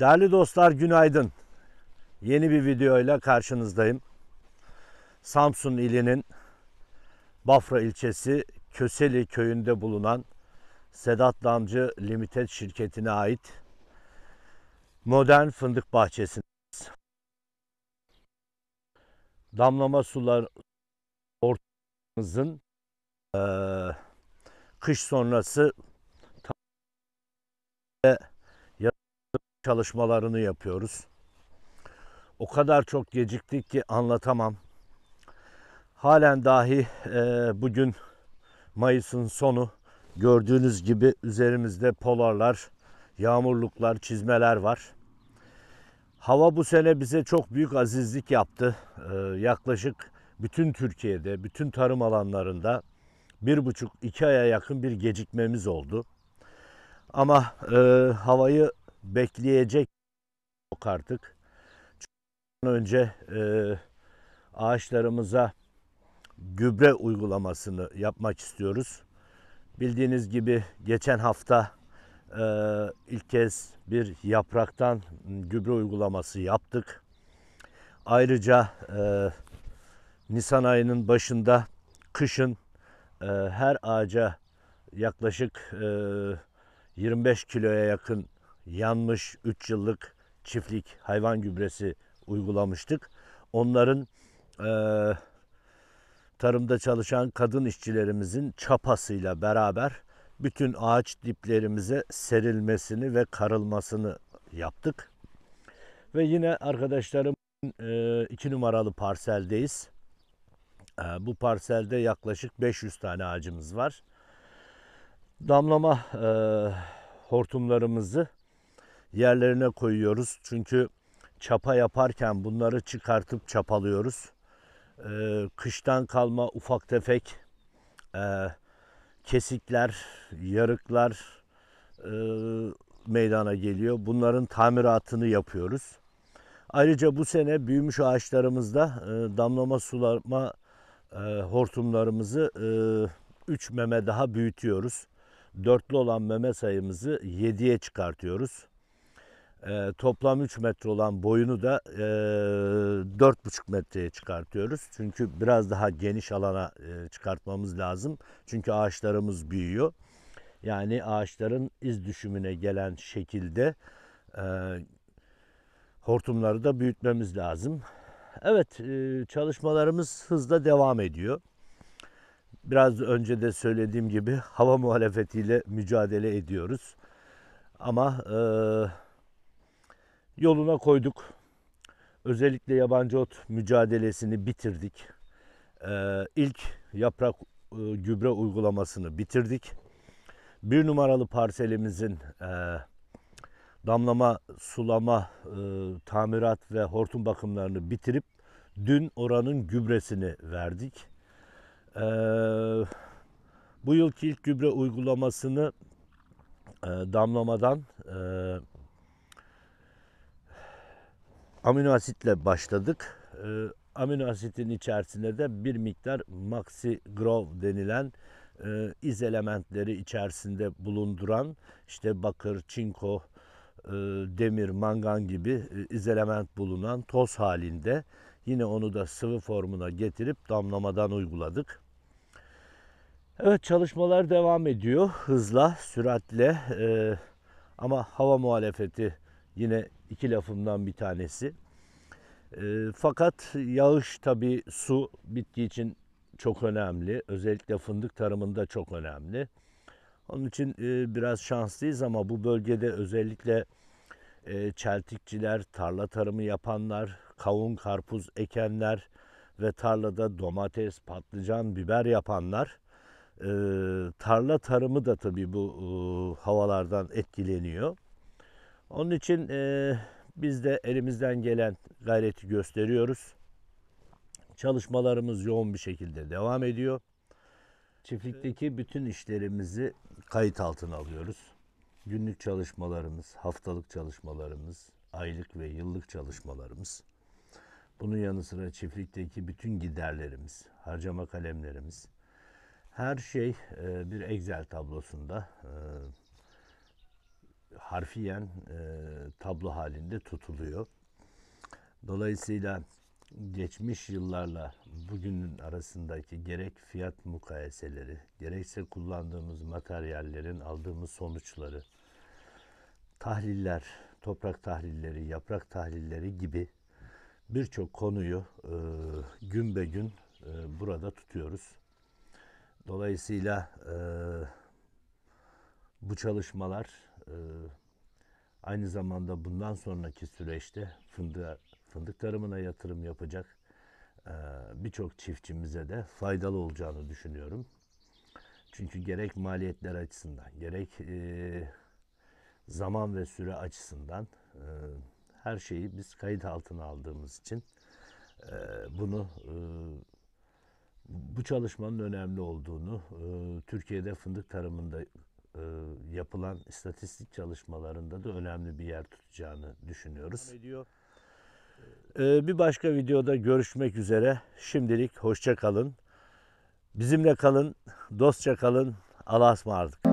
Değerli dostlar günaydın. Yeni bir videoyla karşınızdayım. Samsun ilinin Bafra ilçesi Köseli köyünde bulunan Sedat Damcı Limited şirketine ait modern fındık bahçesindeyiz. Damlama sular ortamızın e, kış sonrası çalışmalarını yapıyoruz. O kadar çok geciktik ki anlatamam. Halen dahi e, bugün Mayıs'ın sonu gördüğünüz gibi üzerimizde polarlar, yağmurluklar, çizmeler var. Hava bu sene bize çok büyük azizlik yaptı. Ee, yaklaşık bütün Türkiye'de, bütün tarım alanlarında bir buçuk iki aya yakın bir gecikmemiz oldu. Ama e, havayı bekleyecek yok artık. Çünkü önce e, ağaçlarımıza gübre uygulamasını yapmak istiyoruz. Bildiğiniz gibi geçen hafta e, ilk kez bir yapraktan gübre uygulaması yaptık. Ayrıca e, Nisan ayının başında kışın e, her ağaca yaklaşık e, 25 kiloya yakın yanmış 3 yıllık çiftlik hayvan gübresi uygulamıştık. Onların e, tarımda çalışan kadın işçilerimizin çapasıyla beraber bütün ağaç diplerimize serilmesini ve karılmasını yaptık. Ve yine arkadaşlarım e, iki numaralı parseldeyiz. E, bu parselde yaklaşık 500 tane ağacımız var. Damlama e, hortumlarımızı yerlerine koyuyoruz. Çünkü çapa yaparken bunları çıkartıp çapalıyoruz. Ee, kıştan kalma ufak tefek e, kesikler, yarıklar e, meydana geliyor. Bunların tamiratını yapıyoruz. Ayrıca bu sene büyümüş ağaçlarımızda e, damlama sularma e, hortumlarımızı 3 e, meme daha büyütüyoruz. Dörtlü olan meme sayımızı 7'ye çıkartıyoruz e, toplam 3 metre olan boyunu da e, 4,5 metreye çıkartıyoruz. Çünkü biraz daha geniş alana e, çıkartmamız lazım. Çünkü ağaçlarımız büyüyor. Yani ağaçların iz düşümüne gelen şekilde e, hortumları da büyütmemiz lazım. Evet e, çalışmalarımız hızla devam ediyor. Biraz önce de söylediğim gibi hava muhalefetiyle mücadele ediyoruz. Ama... E, yoluna koyduk. Özellikle yabancı ot mücadelesini bitirdik. Ee, ilk yaprak e, gübre uygulamasını bitirdik. Bir numaralı parselimizin e, damlama, sulama, e, tamirat ve hortum bakımlarını bitirip dün oranın gübresini verdik. Ee, bu yılki ilk gübre uygulamasını damlamadan e, amino asitle başladık. E, amino asitin içerisinde de bir miktar maxi grov denilen e, iz elementleri içerisinde bulunduran işte bakır, çinko, e, demir, mangan gibi e, iz element bulunan toz halinde yine onu da sıvı formuna getirip damlamadan uyguladık. Evet çalışmalar devam ediyor hızla, süratle e, ama hava muhalefeti Yine iki lafımdan bir tanesi. E, fakat yağış tabii su bitki için çok önemli. Özellikle fındık tarımında çok önemli. Onun için e, biraz şanslıyız ama bu bölgede özellikle e, çeltikçiler, tarla tarımı yapanlar, kavun, karpuz ekenler ve tarlada domates, patlıcan, biber yapanlar e, tarla tarımı da tabii bu e, havalardan etkileniyor. Onun için e, biz de elimizden gelen gayreti gösteriyoruz. Çalışmalarımız yoğun bir şekilde devam ediyor. Çiftlikteki bütün işlerimizi kayıt altına alıyoruz. Günlük çalışmalarımız, haftalık çalışmalarımız, aylık ve yıllık çalışmalarımız. Bunun yanı sıra çiftlikteki bütün giderlerimiz, harcama kalemlerimiz, her şey e, bir Excel tablosunda e, harfiyen e, tablo halinde tutuluyor. Dolayısıyla geçmiş yıllarla bugünün arasındaki gerek fiyat mukayeseleri, gerekse kullandığımız materyallerin aldığımız sonuçları, tahliller, toprak tahlilleri, yaprak tahlilleri gibi birçok konuyu e, gün be gün e, burada tutuyoruz. Dolayısıyla e, bu çalışmalar e, aynı zamanda bundan sonraki süreçte fındığa, fındık tarımına yatırım yapacak e, birçok çiftçimize de faydalı olacağını düşünüyorum. Çünkü gerek maliyetler açısından, gerek e, zaman ve süre açısından her şeyi biz kayıt altına aldığımız için bunu bu çalışmanın önemli olduğunu, Türkiye'de fındık tarımında e, yapılan istatistik çalışmalarında da önemli bir yer tutacağını düşünüyoruz. E, bir başka videoda görüşmek üzere. Şimdilik hoşça kalın. Bizimle kalın, dostça kalın. Allah'a ısmarladık.